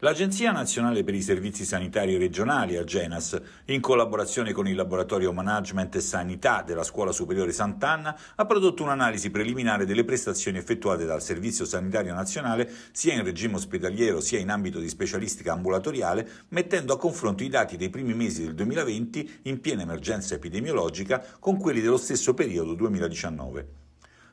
L'Agenzia Nazionale per i Servizi Sanitari Regionali, Agenas, in collaborazione con il Laboratorio Management e Sanità della Scuola Superiore Sant'Anna, ha prodotto un'analisi preliminare delle prestazioni effettuate dal Servizio Sanitario Nazionale sia in regime ospedaliero sia in ambito di specialistica ambulatoriale, mettendo a confronto i dati dei primi mesi del 2020 in piena emergenza epidemiologica con quelli dello stesso periodo 2019.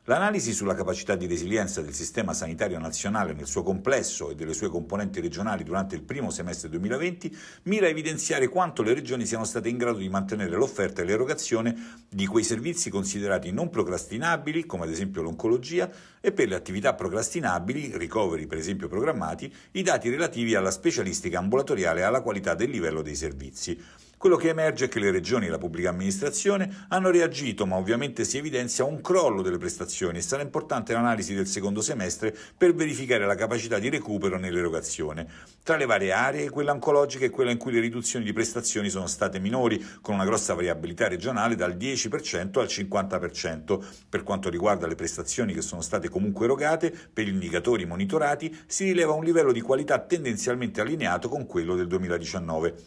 L'analisi sulla capacità di resilienza del sistema sanitario nazionale nel suo complesso e delle sue componenti regionali durante il primo semestre 2020 mira a evidenziare quanto le regioni siano state in grado di mantenere l'offerta e l'erogazione di quei servizi considerati non procrastinabili, come ad esempio l'oncologia, e per le attività procrastinabili, ricoveri per esempio programmati, i dati relativi alla specialistica ambulatoriale e alla qualità del livello dei servizi. Quello che emerge è che le regioni e la pubblica amministrazione hanno reagito, ma ovviamente si evidenzia un crollo delle prestazioni e sarà importante l'analisi del secondo semestre per verificare la capacità di recupero nell'erogazione. Tra le varie aree, quella oncologica è quella in cui le riduzioni di prestazioni sono state minori, con una grossa variabilità regionale dal 10% al 50%. Per quanto riguarda le prestazioni che sono state comunque erogate, per gli indicatori monitorati si rileva un livello di qualità tendenzialmente allineato con quello del 2019.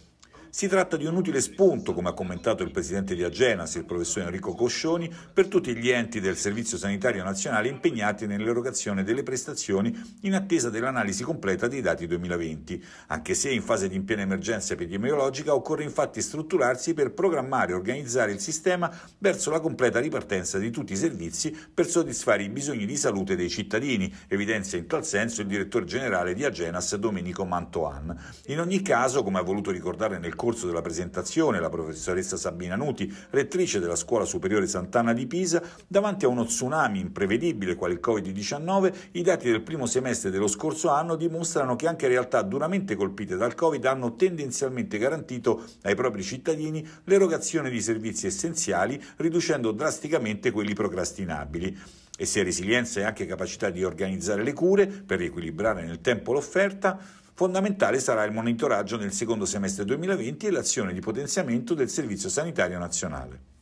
Si tratta di un utile spunto, come ha commentato il presidente di Agenas, il professor Enrico Coscioni, per tutti gli enti del Servizio Sanitario Nazionale impegnati nell'erogazione delle prestazioni in attesa dell'analisi completa dei dati 2020, anche se in fase di piena emergenza epidemiologica occorre infatti strutturarsi per programmare e organizzare il sistema verso la completa ripartenza di tutti i servizi per soddisfare i bisogni di salute dei cittadini, evidenzia in tal senso il direttore generale di Agenas Domenico Mantoan. In ogni caso, come ha voluto ricordare nel corso della presentazione la professoressa Sabina Nuti, rettrice della Scuola Superiore Sant'Anna di Pisa, davanti a uno tsunami imprevedibile quale il Covid-19, i dati del primo semestre dello scorso anno dimostrano che anche realtà duramente colpite dal Covid hanno tendenzialmente garantito ai propri cittadini l'erogazione di servizi essenziali, riducendo drasticamente quelli procrastinabili e se resilienza e anche capacità di organizzare le cure per riequilibrare nel tempo l'offerta, Fondamentale sarà il monitoraggio nel secondo semestre 2020 e l'azione di potenziamento del Servizio Sanitario Nazionale.